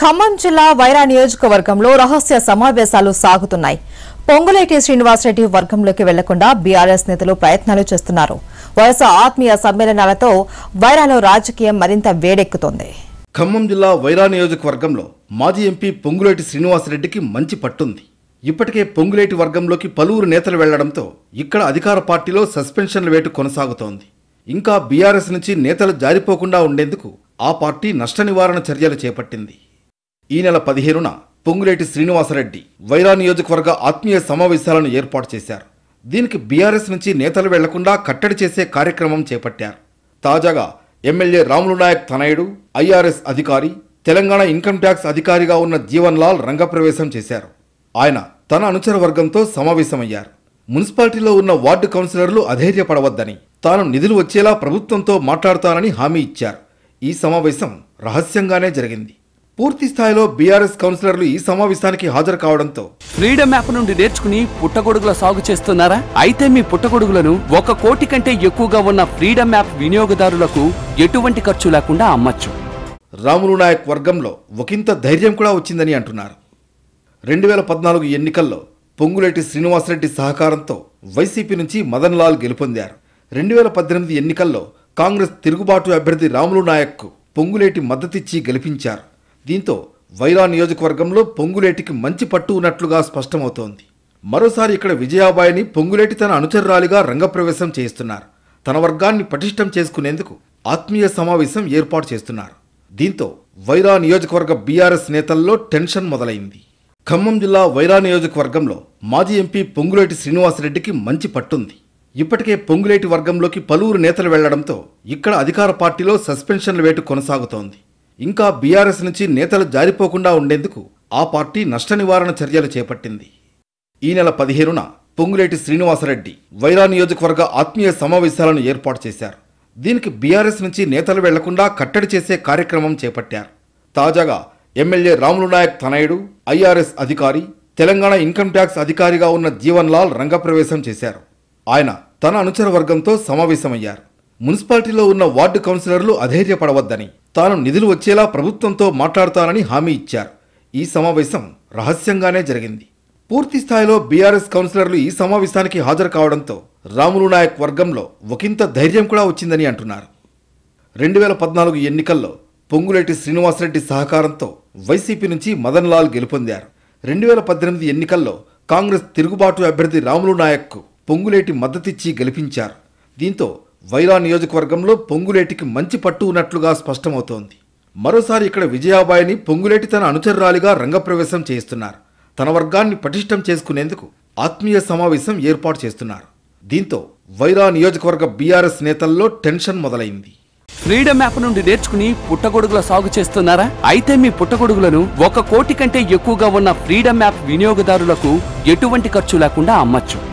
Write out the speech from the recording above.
ఖమ్మం జిల్లా వైరా నియోజకవర్గంలో రహస్య సమావేశాలు సాగుతున్నాయి పొంగులేటి శ్రీనివాసరెడ్డి వర్గంలోకి వెళ్లకుండా బీఆర్ఎస్ నేతలు ప్రయత్నాలు చేస్తున్నారు వయస ఆత్మీయ సమ్మేళనాలతో వైరాలో రాజకీయం మరింత వేడెక్కుతోంది ఖమ్మం జిల్లా వైరా నియోజకవర్గంలో మాజీ ఎంపీ పొంగులేటి శ్రీనివాసరెడ్డికి మంచి పట్టుంది ఇప్పటికే పొంగులేటి వర్గంలోకి పలువురు నేతలు వెళ్లడంతో ఇక్కడ అధికార పార్టీలో సస్పెన్షన్ల వేటు కొనసాగుతోంది ఇంకా బీఆర్ఎస్ నుంచి నేతలు జారిపోకుండా ఉండేందుకు ఆ పార్టీ నష్ట నివారణ చర్యలు చేపట్టింది ఈ నెల పదిహేనున పొంగులేటి శ్రీనివాసరెడ్డి వైరా నియోజకవర్గ ఆత్మీయ సమావేశాలను ఏర్పాటు చేశారు దీనికి బీఆర్ఎస్ నుంచి నేతలు వెళ్లకుండా కట్టడి చేసే కార్యక్రమం చేపట్టారు తాజాగా ఎమ్మెల్యే రాములు నాయక్ తనయుడు ఐఆర్ఎస్ అధికారి తెలంగాణ ఇన్కమ్ ట్యాక్స్ అధికారిగా ఉన్న జీవన్ లాల్ రంగప్రవేశం చేశారు ఆయన తన అనుచర వర్గంతో సమావేశమయ్యారు మున్సిపాలిటీలో ఉన్న వార్డు కౌన్సిలర్లు అధైర్యపడవద్దని తాను నిధులు వచ్చేలా ప్రభుత్వంతో మాట్లాడతానని హామీ ఇచ్చారు ఈ సమావేశం రహస్యంగానే జరిగింది పూర్తి స్థాయిలో బీఆర్ఎస్ కౌన్సిలర్లు ఈ సమావేశానికి హాజరు కావడంతో ఫ్రీడమ్ యాప్ నుండి నేర్చుకుని పుట్టగొడుగుల సాగు చేస్తున్నారా అయితే మీ పుట్టగొడుగులను ఒక కోటి కంటే ఎక్కువగా ఉన్న ఫ్రీడమ్ యాప్ వినియోగదారులకు ఎటువంటి ఖర్చు లేకుండా అమ్మచ్చు రాములు నాయక్ వర్గంలో ఒకంత ధైర్యం కూడా వచ్చిందని అంటున్నారు రెండు వేల పద్నాలుగు ఎన్నికల్లో పొంగులేటి శ్రీనివాసరెడ్డి సహకారంతో వైసీపీ నుంచి మదన్ లాల్ గెలుపొందారు రెండు వేల పద్దెనిమిది ఎన్నికల్లో కాంగ్రెస్ తిరుగుబాటు అభ్యర్థి రాములు నాయక్కు పొంగులేటి మద్దతిచ్చి గెలిపించారు దీంతో వైరా నియోజకవర్గంలో పొంగులేటికి మంచి పట్టు ఉన్నట్లుగా స్పష్టమవుతోంది మరోసారి ఇక్కడ విజయాబాయిని పొంగులేటి తన అనుచరురాలిగా రంగప్రవేశం చేయిస్తున్నారు తన వర్గాన్ని పటిష్టం చేసుకునేందుకు ఆత్మీయ సమావేశం ఏర్పాటు చేస్తున్నారు దీంతో వైరా నియోజకవర్గ బీఆర్ఎస్ నేతల్లో టెన్షన్ మొదలైంది ఖమ్మం జిల్లా వైరా నియోజకవర్గంలో మాజీ ఎంపీ పొంగులేటి శ్రీనివాసరెడ్డికి మంచి పట్టుంది ఇప్పటికే పొంగులేటి వర్గంలోకి పలువురు నేతలు వెళ్లడంతో ఇక్కడ అధికార పార్టీలో సస్పెన్షన్ల వేటు కొనసాగుతోంది ఇంకా బీఆర్ఎస్ నుంచి నేతలు జారిపోకుండా ఉండేందుకు ఆ పార్టీ నష్ట నివారణ చర్యలు చేపట్టింది ఈ నెల పదిహేనున పొంగులేటి శ్రీనివాసరెడ్డి వైరా నియోజకవర్గ ఆత్మీయ సమావేశాలను ఏర్పాటు చేశారు దీనికి బీఆర్ఎస్ నుంచి నేతలు వెళ్లకుండా కట్టడి చేసే కార్యక్రమం చేపట్టారు తాజాగా ఎమ్మెల్యే రాములు నాయక్ తనయుడు ఐఆర్ఎస్ అధికారి తెలంగాణ ఇన్కమ్ ట్యాక్స్ అధికారిగా ఉన్న జీవన్లాల్ రంగప్రవేశం చేశారు ఆయన తన అనుచర వర్గంతో సమావేశమయ్యారు మున్సిపాలిటీలో ఉన్న వార్డు కౌన్సిలర్లు అధైర్యపడవద్దని తాను నిధులు వచ్చేలా ప్రభుత్వంతో మాట్లాడతానని హామీ ఇచ్చారు ఈ సమావేశం రహస్యంగానే జరిగింది పూర్తి స్థాయిలో బీఆర్ఎస్ కౌన్సిలర్లు ఈ సమావేశానికి హాజరు కావడంతో రాములు నాయక్ వర్గంలో ఒకంత ధైర్యం కూడా వచ్చిందని అంటున్నారు రెండు వేల పద్నాలుగు ఎన్నికల్లో పొంగులేటి శ్రీనివాసరెడ్డి సహకారంతో వైసీపీ నుంచి మదన్ లాల్ గెలుపొందారు రెండు వేల పద్దెనిమిది ఎన్నికల్లో కాంగ్రెస్ తిరుగుబాటు అభ్యర్థి రాములు నాయక్కు పొంగులేటి మద్దతిచ్చి గెలిపించారు దీంతో వైరా నియోజకవర్గంలో పొంగులేటికి మంచి పట్టు ఉన్నట్లుగా స్పష్టమవుతోంది మరోసారి ఇక్కడ విజయాబాయిని పొంగులేటి తన అనుచరురాలిగా రంగప్రవేశం చేయిస్తున్నారు తన వర్గాన్ని పటిష్టం చేసుకునేందుకు ఆత్మీయ సమావేశం ఏర్పాటు చేస్తున్నారు దీంతో వైరా నియోజకవర్గ బీఆర్ఎస్ నేతల్లో టెన్షన్ మొదలైంది ఫ్రీడమ్ యాప్ నుండి నేర్చుకుని పుట్టగొడుగుల సాగు చేస్తున్నారా అయితే మీ పుట్టగొడుగులను ఒక కోటి కంటే ఎక్కువగా ఉన్న ఫ్రీడమ్ యాప్ వినియోగదారులకు ఎటువంటి ఖర్చు లేకుండా అమ్మచ్చు